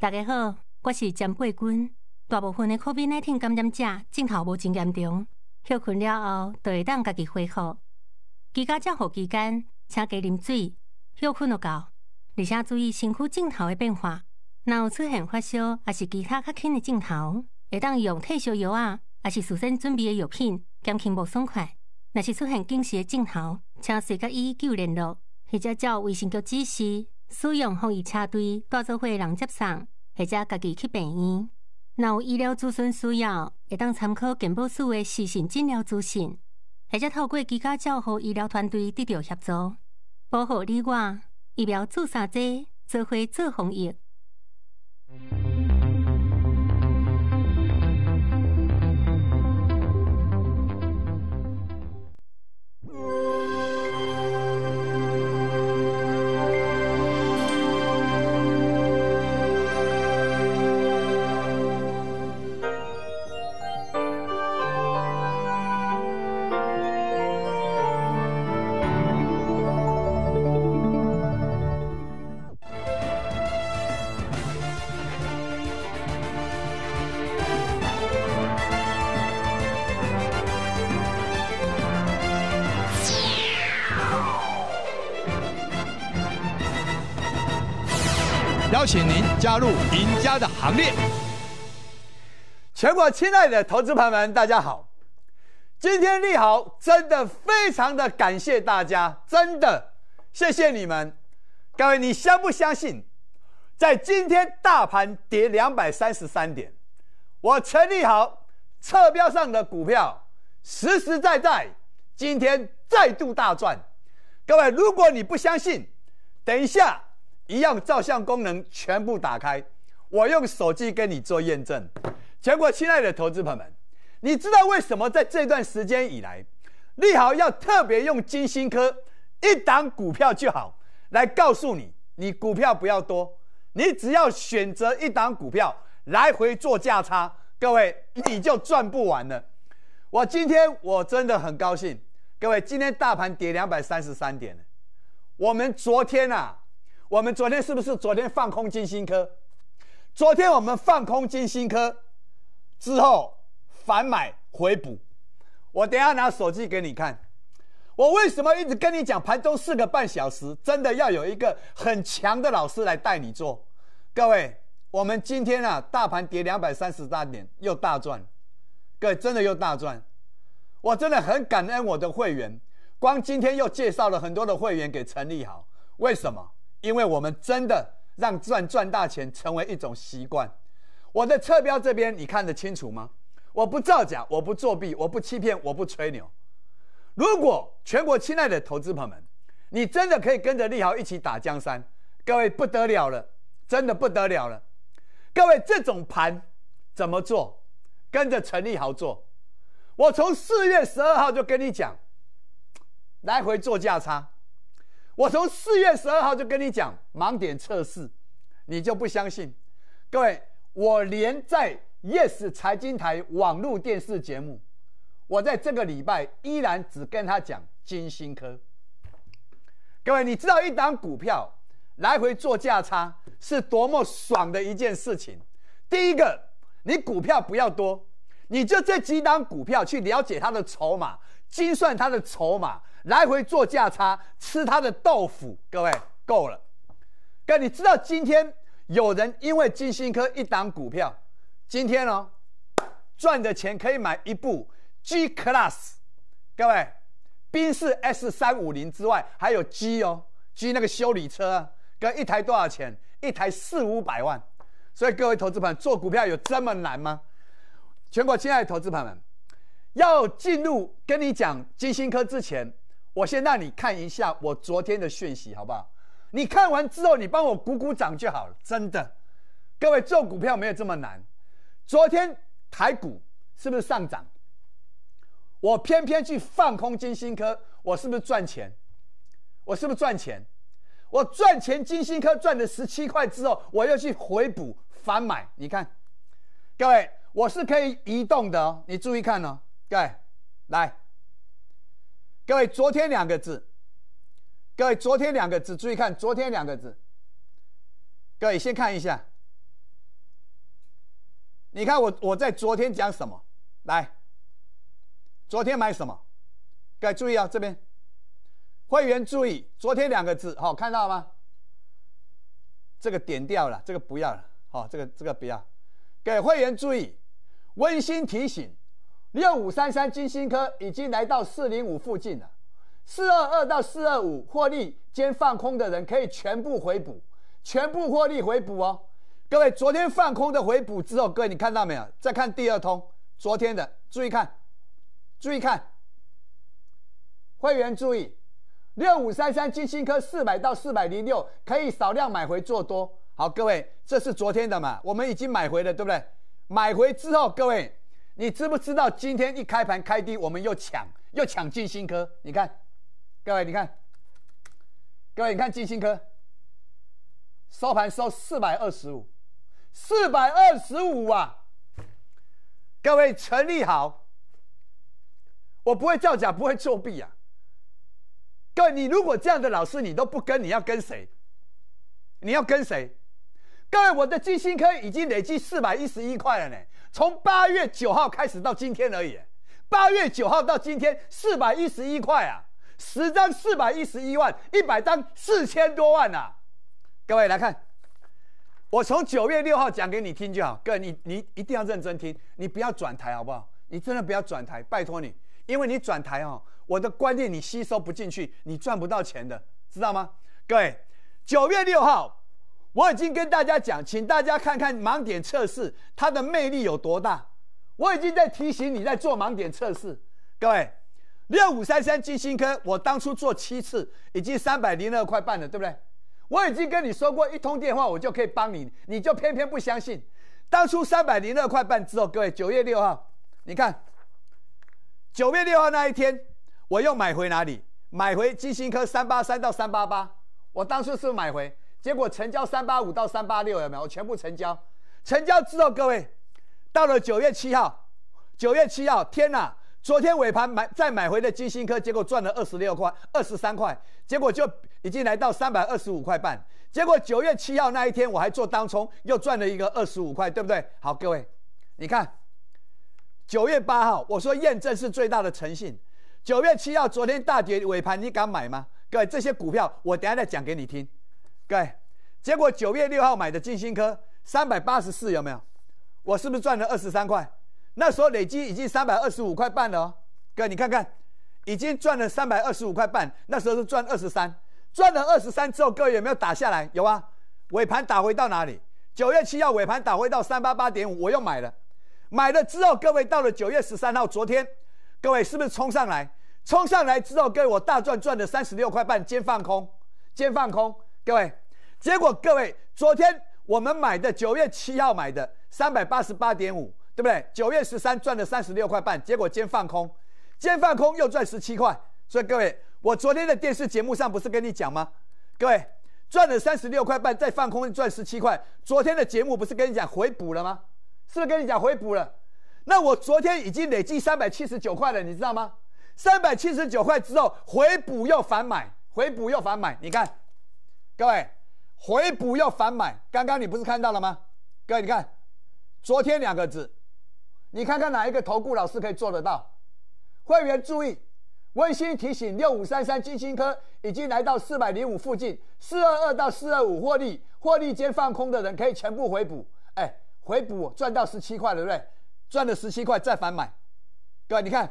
大家好，我是詹贵君。大部分的 COVID-19 感染者症状无真严重，休困了后就会当家己恢复。居家照护期间，请加啉水，休困了觉，而且注意身躯症状的变化。若有出现发烧或是其他较轻的症状，会当用退烧药啊，或是事先准备的药品，减轻无爽快。若是出现近视的症状，请随个医救联络，或者照微信叫指示。使用防疫车队带做伙人接送，或者家己去病院。若有医疗咨询需要，会当参考健保署的视讯诊疗资讯，或者透过几家较好医疗团队得到协助。保护你我，疫苗注射者做伙做防疫。加入赢家的行列！全国亲爱的投资朋友们，大家好！今天利好真的非常的感谢大家，真的谢谢你们，各位你相不相信，在今天大盘跌两百三十三点，我陈立好侧标上的股票，实实在在今天再度大赚。各位，如果你不相信，等一下。一样照相功能全部打开，我用手机跟你做验证。全果，亲爱的投资朋友们，你知道为什么在这段时间以来，利豪要特别用金星科一档股票就好来告诉你，你股票不要多，你只要选择一档股票来回做价差，各位你就赚不完了。我今天我真的很高兴，各位今天大盘跌两百三十三点我们昨天啊。我们昨天是不是昨天放空金星科？昨天我们放空金星科之后反买回补，我等下拿手机给你看。我为什么一直跟你讲盘中四个半小时真的要有一个很强的老师来带你做？各位，我们今天啊，大盘跌两百三十八点又大赚，各位真的又大赚，我真的很感恩我的会员，光今天又介绍了很多的会员给陈立好，为什么？因为我们真的让赚赚大钱成为一种习惯。我的车标这边你看得清楚吗？我不造假，我不作弊，我不欺骗，我不吹牛。如果全国亲爱的投资朋友们，你真的可以跟着利豪一起打江山，各位不得了了，真的不得了了。各位这种盘怎么做？跟着陈立豪做。我从四月十二号就跟你讲，来回做价差。我从四月十二号就跟你讲盲点测试，你就不相信？各位，我连在 Yes 财经台网络电视节目，我在这个礼拜依然只跟他讲金星科。各位，你知道一档股票来回做价差是多么爽的一件事情？第一个，你股票不要多，你就这几档股票去了解它的筹码，精算它的筹码。来回做价差，吃他的豆腐，各位够了。哥，你知道今天有人因为金星科一档股票，今天哦赚的钱可以买一部 G Class，各位，宾士 S 三五零之外还有 G 哦，G 那个修理车，哥一台多少钱？一台四五百万。所以各位投资友，做股票有这么难吗？全国亲爱的投资友们，要进入跟你讲金星科之前。我先让你看一下我昨天的讯息，好不好？你看完之后，你帮我鼓鼓掌就好了，真的。各位做股票没有这么难。昨天台股是不是上涨？我偏偏去放空金星科，我是不是赚钱？我是不是赚钱？我赚钱金星科赚了十七块之后，我又去回补反买。你看，各位我是可以移动的哦，你注意看哦，位，来。各位，昨天两个字，各位昨天两个字，注意看昨天两个字。各位先看一下，你看我我在昨天讲什么？来，昨天买什么？各位注意啊，这边会员注意，昨天两个字，好，看到了吗？这个点掉了，这个不要了，好，这个这个不要，给会员注意，温馨提醒。六五三三金星科已经来到四零五附近了，四二二到四二五获利兼放空的人可以全部回补，全部获利回补哦。各位，昨天放空的回补之后，各位你看到没有？再看第二通昨天的，注意看，注意看，会员注意，六五三三金星科四百到四百零六可以少量买回做多。好，各位，这是昨天的嘛？我们已经买回了，对不对？买回之后，各位。你知不知道今天一开盘开低，我们又抢，又抢进新科？你看，各位，你看，各位，你看进新科收盘收四百二十五，四百二十五啊！各位成立好，我不会造假，不会作弊啊！各位，你如果这样的老师你都不跟，你要跟谁？你要跟谁？各位，我的进新科已经累计四百一十一块了呢。从八月九号开始到今天而已，八月九号到今天四百一十一块啊，十张四百一十一万，一百张四千多万啊。各位来看，我从九月六号讲给你听就好，各位你你一定要认真听，你不要转台好不好？你真的不要转台，拜托你，因为你转台哦，我的观念你吸收不进去，你赚不到钱的，知道吗？各位，九月六号。我已经跟大家讲，请大家看看盲点测试它的魅力有多大。我已经在提醒你在做盲点测试，各位，六五三三金星科，我当初做七次，已经三百零二块半了，对不对？我已经跟你说过一通电话，我就可以帮你，你就偏偏不相信。当初三百零二块半之后，各位九月六号，你看，九月六号那一天，我又买回哪里？买回金星科三八三到三八八，我当初是买回。结果成交三八五到三八六有没有？我全部成交。成交之后，各位，到了九月七号，九月七号，天呐！昨天尾盘买再买回的金星科，结果赚了二十六块，二十三块，结果就已经来到三百二十五块半。结果九月七号那一天，我还做当冲，又赚了一个二十五块，对不对？好，各位，你看，九月八号，我说验证是最大的诚信。九月七号，昨天大跌尾盘，你敢买吗？各位，这些股票，我等下再讲给你听。位，结果九月六号买的金星科三百八十四，有没有？我是不是赚了二十三块？那时候累积已经三百二十五块半了。各位，你看看，已经赚了三百二十五块半。那时候是赚二十三，赚了二十三之后，各位有没有打下来？有啊，尾盘打回到哪里？九月七号尾盘打回到三八八点五，我又买了。买了之后，各位到了九月十三号，昨天，各位是不是冲上来？冲上来之后，位我大赚赚了三十六块半，兼放空，兼放空。各位，结果各位，昨天我们买的九月七号买的三百八十八点五，对不对？九月十三赚了三十六块半，结果今天放空，今天放空又赚十七块。所以各位，我昨天的电视节目上不是跟你讲吗？各位赚了三十六块半，再放空赚十七块。昨天的节目不是跟你讲回补了吗？是不是跟你讲回补了？那我昨天已经累计三百七十九块了，你知道吗？三百七十九块之后回补又反买，回补又反买，你看。各位回补又反买，刚刚你不是看到了吗？各位你看，昨天两个字，你看看哪一个投顾老师可以做得到？会员注意，温馨提醒：六五三三金星科已经来到四百零五附近，四二二到四二五获利，获利间放空的人可以全部回补。哎，回补赚到十七块，对不对？赚了十七块再反买。各位你看，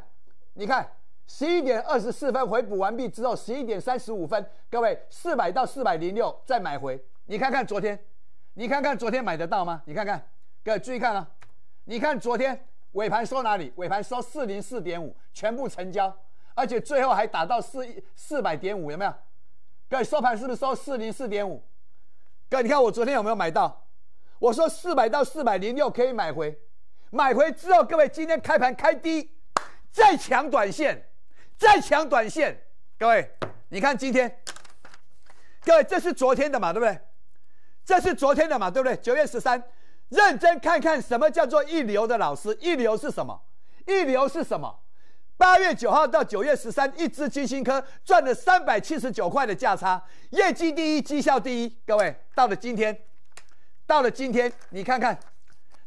你看。十一点二十四分回补完毕之后，十一点三十五分，各位四百到四百零六再买回。你看看昨天，你看看昨天买得到吗？你看看，各位注意看啊！你看昨天尾盘收哪里？尾盘收四零四点五，全部成交，而且最后还打到四四百点五，有没有？各位收盘是不是收四零四点五？各位，你看我昨天有没有买到？我说四百到四百零六可以买回，买回之后，各位今天开盘开低，再抢短线。再抢短线，各位，你看今天，各位这是昨天的嘛，对不对？这是昨天的嘛，对不对？九月十三，认真看看什么叫做一流的老师，一流是什么？一流是什么？八月九号到九月十三，一支金星科赚了三百七十九块的价差，业绩第一，绩效第一。各位，到了今天，到了今天，你看看，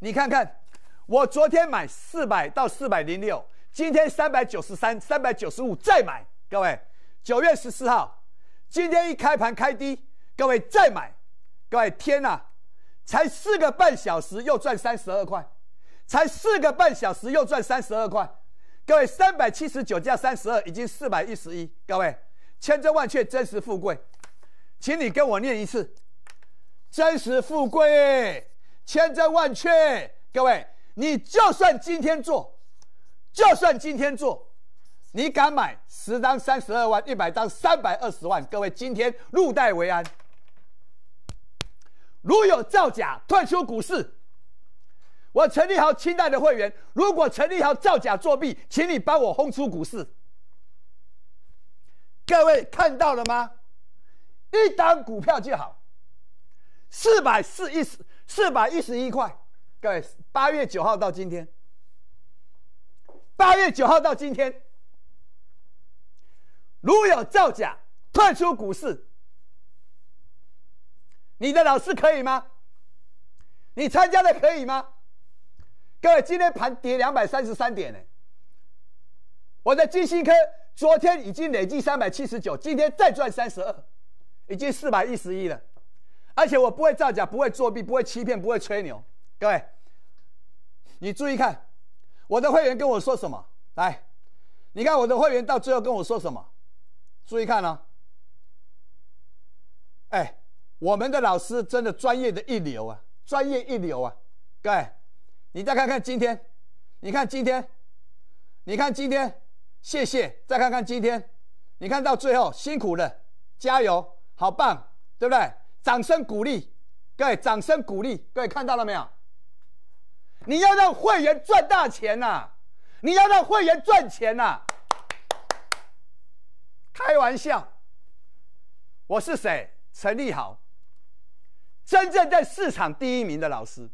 你看看，我昨天买四百到四百零六。今天三百九十三、三百九十五再买，各位，九月十四号，今天一开盘开低，各位再买，各位天哪，才四个半小时又赚三十二块，才四个半小时又赚三十二块，各位三百七十九加三十二已经四百一十一，各位千真万确真实富贵，请你跟我念一次，真实富贵千真万确，各位你就算今天做。就算今天做，你敢买十张三十二万，一百张三百二十万？各位，今天入袋为安。如有造假，退出股市。我成立好清代的会员，如果成立好造假作弊，请你帮我轰出股市。各位看到了吗？一单股票就好，四百四一十，四百一十一块。各位，八月九号到今天。八月九号到今天，如有造假，退出股市。你的老师可以吗？你参加的可以吗？各位，今天盘跌两百三十三点呢。我的金星科昨天已经累计三百七十九，今天再赚三十二，已经四百一十一了。而且我不会造假，不会作弊，不会欺骗，不会吹牛。各位，你注意看。我的会员跟我说什么？来，你看我的会员到最后跟我说什么？注意看呢。哎，我们的老师真的专业的一流啊，专业一流啊！各位，你再看看今天，你看今天，你看今天，谢谢。再看看今天，你看到最后，辛苦了，加油，好棒，对不对？掌声鼓励，各位，掌声鼓励，各位看到了没有？你要让会员赚大钱呐！你要让会员赚钱呐！开玩笑，我是谁？陈立豪，真正在市场第一名的老师。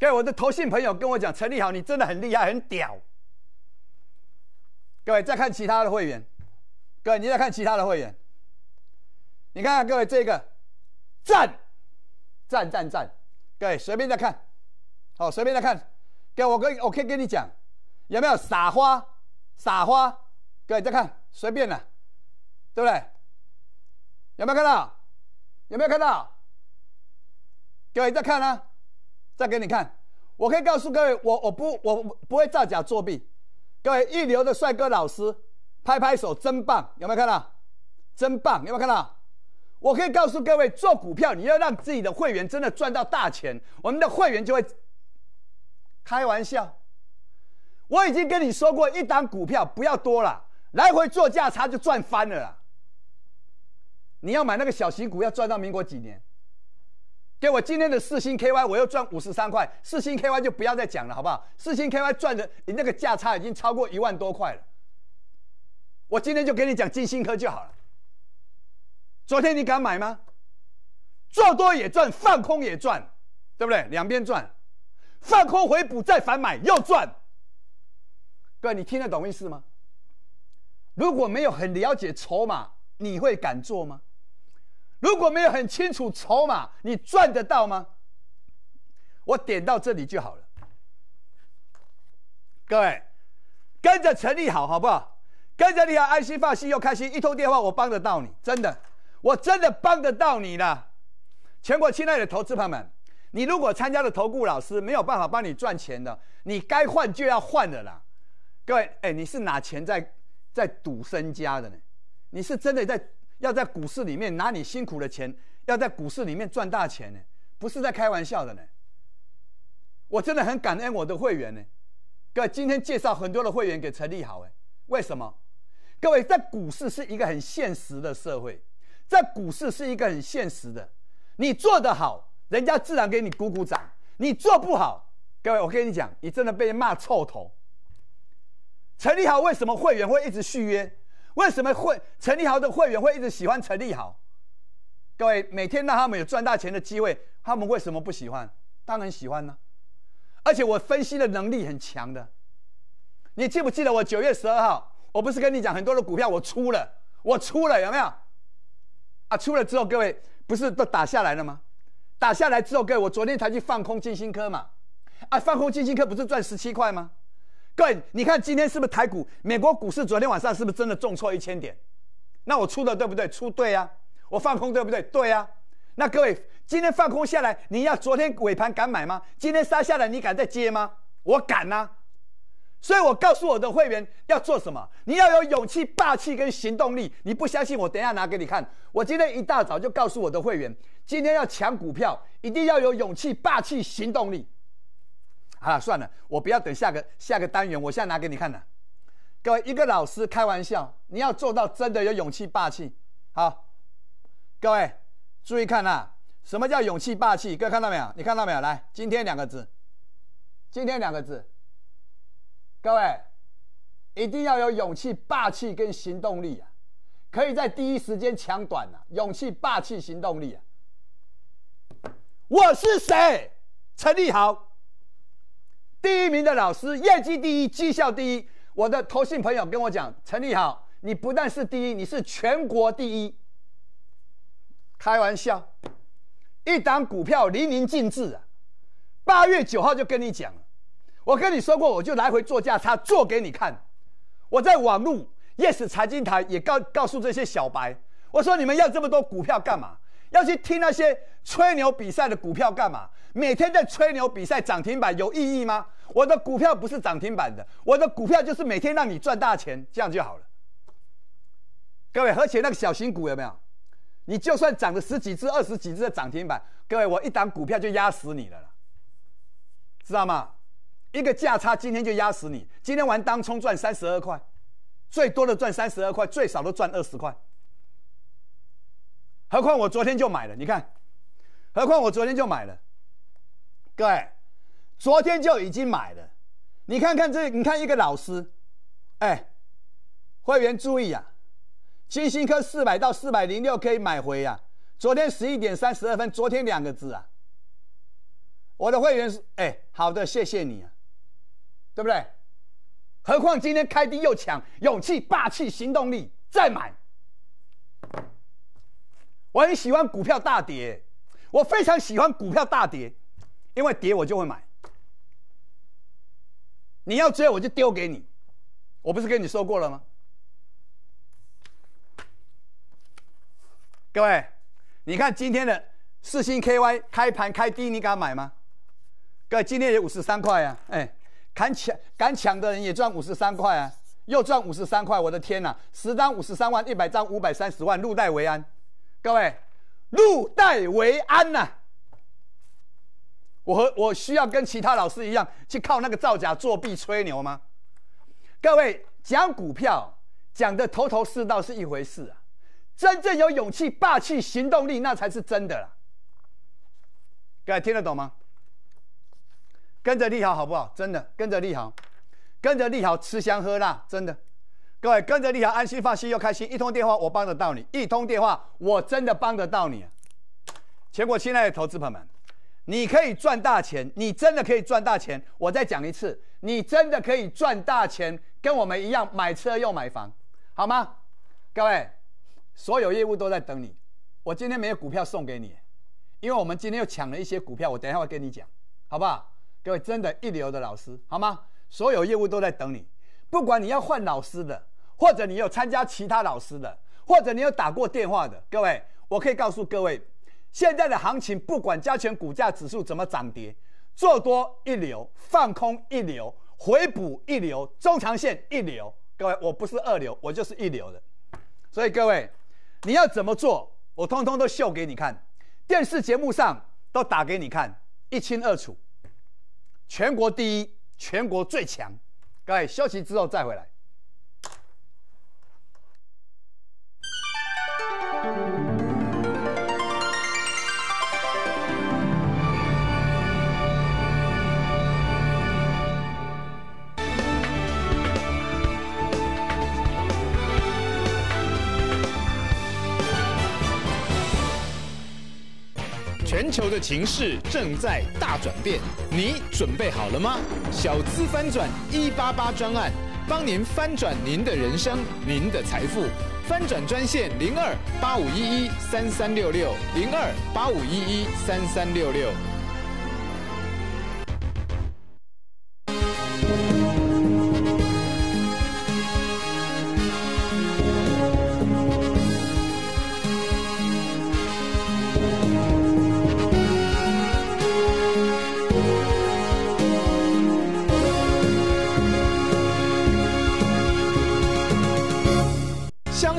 给我的投信朋友跟我讲，陈立豪你真的很厉害，很屌。各位再看其他的会员，各位你再看其他的会员，你看各位这个，赞，赞赞赞，各位随便再看。好，随便来看，给我可以，我可以跟你讲，有没有撒花？撒花，各位再看，随便的，对不对？有没有看到？有没有看到？各位再看呢，再给你看，我可以告诉各位，我我不我不会造假作弊。各位一流的帅哥老师，拍拍手，真棒！有没有看到？真棒！有没有看到？我可以告诉各位，做股票你要让自己的会员真的赚到大钱，我们的会员就会。开玩笑，我已经跟你说过，一档股票不要多了，来回做价差就赚翻了。啦。你要买那个小型股，要赚到民国几年？给我今天的四星 KY，我又赚五十三块。四星 KY 就不要再讲了，好不好？四星 KY 赚的，你那个价差已经超过一万多块了。我今天就给你讲金星科就好了。昨天你敢买吗？做多也赚，放空也赚，对不对？两边赚。放空回补再反买又赚，各位你听得懂意思吗？如果没有很了解筹码，你会敢做吗？如果没有很清楚筹码，你赚得到吗？我点到这里就好了。各位，跟着成立好好不好？跟着你好安心发心又开心，一通电话我帮得到你，真的，我真的帮得到你了。全国亲爱的投资朋友们。你如果参加了投顾老师没有办法帮你赚钱的，你该换就要换的啦，各位，哎，你是拿钱在在赌身家的呢？你是真的在要在股市里面拿你辛苦的钱，要在股市里面赚大钱呢？不是在开玩笑的呢。我真的很感恩我的会员呢，各位今天介绍很多的会员给陈立好，哎，为什么？各位在股市是一个很现实的社会，在股市是一个很现实的，你做得好。人家自然给你鼓鼓掌，你做不好，各位，我跟你讲，你真的被骂臭头。陈立豪为什么会员会一直续约？为什么会陈立豪的会员会一直喜欢陈立豪？各位，每天让他们有赚大钱的机会，他们为什么不喜欢？当然喜欢呢。而且我分析的能力很强的，你记不记得我九月十二号，我不是跟你讲很多的股票我出了，我出了，有没有？啊，出了之后，各位不是都打下来了吗？打下来之后，各位，我昨天才去放空金星科嘛，啊，放空金星科不是赚十七块吗？各位，你看今天是不是台股？美国股市昨天晚上是不是真的重挫一千点？那我出的对不对？出对啊，我放空对不对？对啊。那各位，今天放空下来，你要昨天尾盘敢买吗？今天杀下来，你敢再接吗？我敢呐。所以我告诉我的会员要做什么？你要有勇气、霸气跟行动力。你不相信我，等下拿给你看。我今天一大早就告诉我的会员，今天要抢股票，一定要有勇气、霸气、行动力。好了，算了，我不要等下个下个单元，我现在拿给你看了。各位，一个老师开玩笑，你要做到真的有勇气、霸气。好，各位注意看啊，什么叫勇气、霸气？各位看到没有？你看到没有？来，今天两个字，今天两个字。各位一定要有勇气、霸气跟行动力啊！可以在第一时间抢短啊！勇气、霸气、行动力啊！我是谁？陈立豪，第一名的老师，业绩第一，绩效第一。我的投信朋友跟我讲，陈立豪，你不但是第一，你是全国第一。开玩笑，一档股票淋漓尽致啊！八月九号就跟你讲。我跟你说过，我就来回做价差，做给你看。我在网络 Yes 财经台也告告诉这些小白，我说你们要这么多股票干嘛？要去听那些吹牛比赛的股票干嘛？每天在吹牛比赛涨停板有意义吗？我的股票不是涨停板的，我的股票就是每天让你赚大钱，这样就好了。各位，而且那个小型股有没有？你就算涨了十几只、二十几只的涨停板，各位，我一档股票就压死你了，知道吗？一个价差，今天就压死你！今天玩当冲赚三十二块，最多的赚三十二块，最少都赚二十块。何况我昨天就买了，你看。何况我昨天就买了，各位，昨天就已经买了。你看看这，你看一个老师，哎，会员注意啊，金星科四百到四百零六可以买回呀。昨天十一点三十二分，昨天两个字啊。我的会员是哎，好的，谢谢你啊。对不对？何况今天开低又抢，勇气、霸气、行动力再买。我很喜欢股票大跌，我非常喜欢股票大跌，因为跌我就会买。你要追我就丢给你，我不是跟你说过了吗？各位，你看今天的四星 KY 开盘开低，你敢买吗？位，今天也五十三块呀，哎。敢抢敢抢的人也赚五十三块啊，又赚五十三块！我的天哪，十张五十三万，一百张五百三十万，入袋为安。各位，入袋为安呐！我和我需要跟其他老师一样去靠那个造假、作弊、吹牛吗？各位讲股票讲的头头是道是一回事啊，真正有勇气、霸气、行动力那才是真的啦。各位听得懂吗？跟着立好好不好？真的跟着立好，跟着立好吃香喝辣，真的。各位跟着立好，安心放心又开心。一通电话我帮得到你，一通电话我真的帮得到你。结果亲爱的投资朋友们，你可以赚大钱，你真的可以赚大钱。我再讲一次，你真的可以赚大钱，跟我们一样买车又买房，好吗？各位，所有业务都在等你。我今天没有股票送给你，因为我们今天又抢了一些股票，我等一下会跟你讲，好不好？各位，真的一流的老师，好吗？所有业务都在等你，不管你要换老师的，或者你有参加其他老师的，或者你有打过电话的，各位，我可以告诉各位，现在的行情不管加权股价指数怎么涨跌，做多一流，放空一流，回补一流，中长线一流，各位，我不是二流，我就是一流的。所以各位，你要怎么做，我通通都秀给你看，电视节目上都打给你看，一清二楚。全国第一，全国最强。各位，休息之后再回来。球的情势正在大转变，你准备好了吗？小资翻转一八八专案，帮您翻转您的人生，您的财富，翻转专线零二八五一一三三六六零二八五一一三三六六。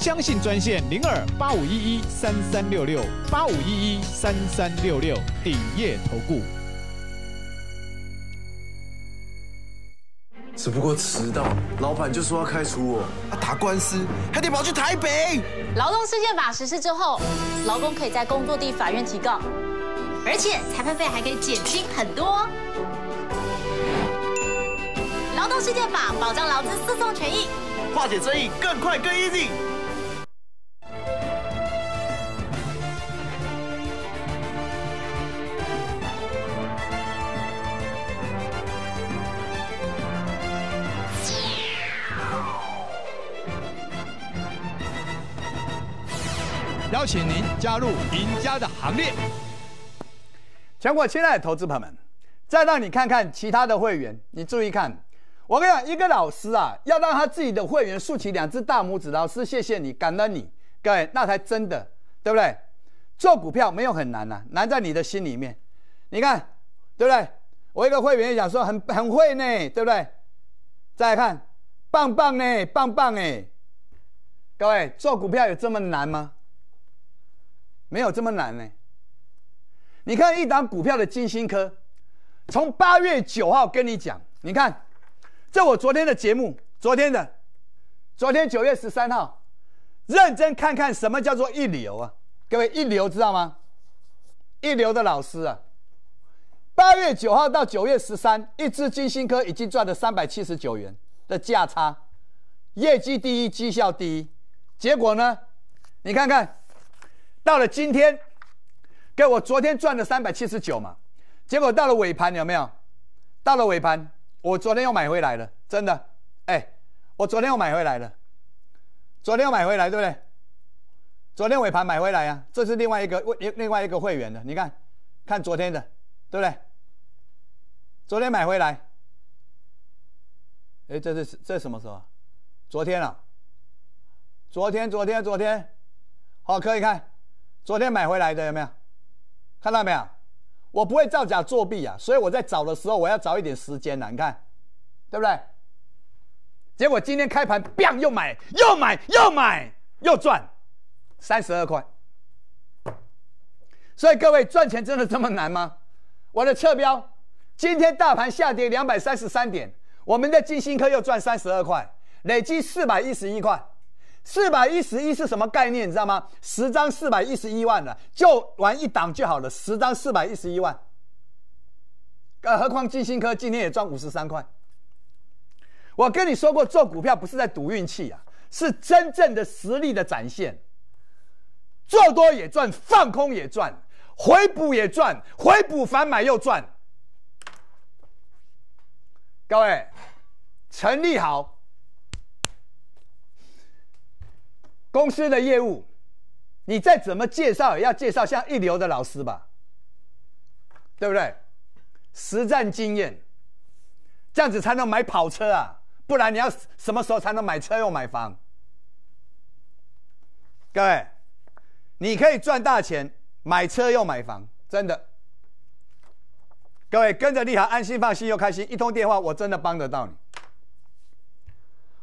相信专线零二八五一一三三六六八五一一三三六六顶业投顾。只不过迟到，老板就说要开除我，打官司还得跑去台北。劳动事件法实施之后，劳工可以在工作地法院提告，而且裁判费还可以减轻很多。劳动事件法保障劳资诉讼权益，化解争议更快更 easy。加入赢家的行列！全国亲爱的投资朋友们，再让你看看其他的会员，你注意看。我跟你讲，一个老师啊，要让他自己的会员竖起两只大拇指，老师谢谢你，感恩你，各位那才真的，对不对？做股票没有很难呐，难在你的心里面。你看，对不对？我一个会员也讲说很很会呢，对不对？再来看，棒棒呢，棒棒哎！各位，做股票有这么难吗？没有这么难呢。你看一档股票的金星科，从八月九号跟你讲，你看，这我昨天的节目，昨天的，昨天九月十三号，认真看看什么叫做一流啊？各位一流知道吗？一流的老师啊，八月九号到九月十三，一支金星科已经赚了三百七十九元的价差，业绩第一，绩效第一，结果呢？你看看。到了今天，给我昨天赚了三百七十九嘛，结果到了尾盘有没有？到了尾盘，我昨天又买回来了，真的，哎，我昨天又买回来了，昨天又买回来，对不对？昨天尾盘买回来呀，这是另外一个会另外一个会员的，你看看昨天的，对不对？昨天买回来，哎，这是这是什么时候？昨天了，昨天昨天昨天，好，可以看。昨天买回来的有没有？看到没有？我不会造假作弊啊，所以我在找的时候，我要找一点时间呢，你看，对不对？结果今天开盘，bang 又买又买又买又赚三十二块，所以各位赚钱真的这么难吗？我的侧标，今天大盘下跌两百三十三点，我们的金星科又赚三十二块，累计四百一十一块。四百一十一是什么概念？你知道吗？十张四百一十一万了，就玩一档就好了。十张四百一十一万，更何况金星科今天也赚五十三块。我跟你说过，做股票不是在赌运气啊，是真正的实力的展现。做多也赚，放空也赚，回补也赚，回补反买又赚。各位，陈立好。公司的业务，你再怎么介绍，也要介绍像一流的老师吧，对不对？实战经验，这样子才能买跑车啊！不然你要什么时候才能买车又买房？各位，你可以赚大钱，买车又买房，真的。各位跟着立行，安心、放心又开心，一通电话，我真的帮得到你。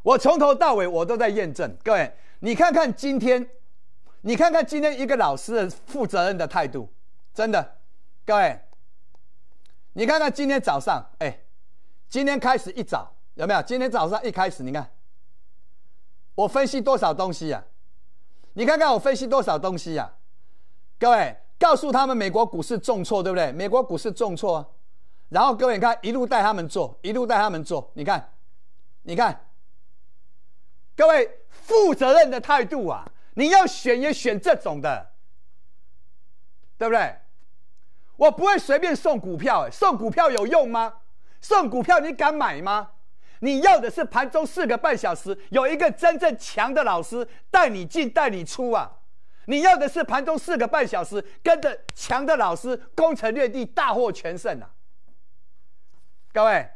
我从头到尾，我都在验证。各位，你看看今天，你看看今天一个老实人、负责任的态度，真的。各位，你看看今天早上，哎，今天开始一早有没有？今天早上一开始，你看我分析多少东西呀？你看看我分析多少东西呀？各位，告诉他们美国股市重挫，对不对？美国股市重挫啊！然后各位你看，一路带他们做，一路带他们做，你看，你看。各位负责任的态度啊！你要选也选这种的，对不对？我不会随便送股票，哎，送股票有用吗？送股票你敢买吗？你要的是盘中四个半小时有一个真正强的老师带你进带你出啊！你要的是盘中四个半小时跟着强的老师攻城略地大获全胜啊！各位，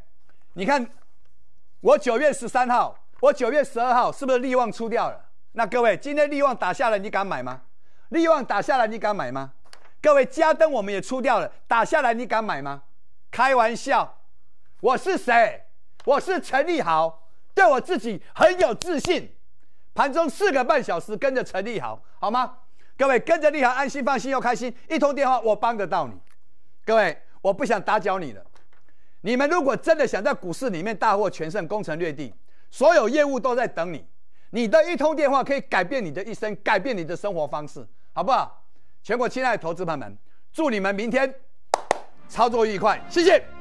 你看我九月十三号。我九月十二号是不是利旺出掉了？那各位，今天利旺打下来，你敢买吗？利旺打下来，你敢买吗？各位，嘉登我们也出掉了，打下来你敢买吗？开玩笑，我是谁？我是陈立豪，对我自己很有自信。盘中四个半小时跟着陈立豪，好吗？各位跟着立豪，安心放心又开心，一通电话我帮得到你。各位，我不想打搅你了。你们如果真的想在股市里面大获全胜，攻城略地。所有业务都在等你，你的一通电话可以改变你的一生，改变你的生活方式，好不好？全国亲爱的投资朋友们，祝你们明天操作愉快，谢谢。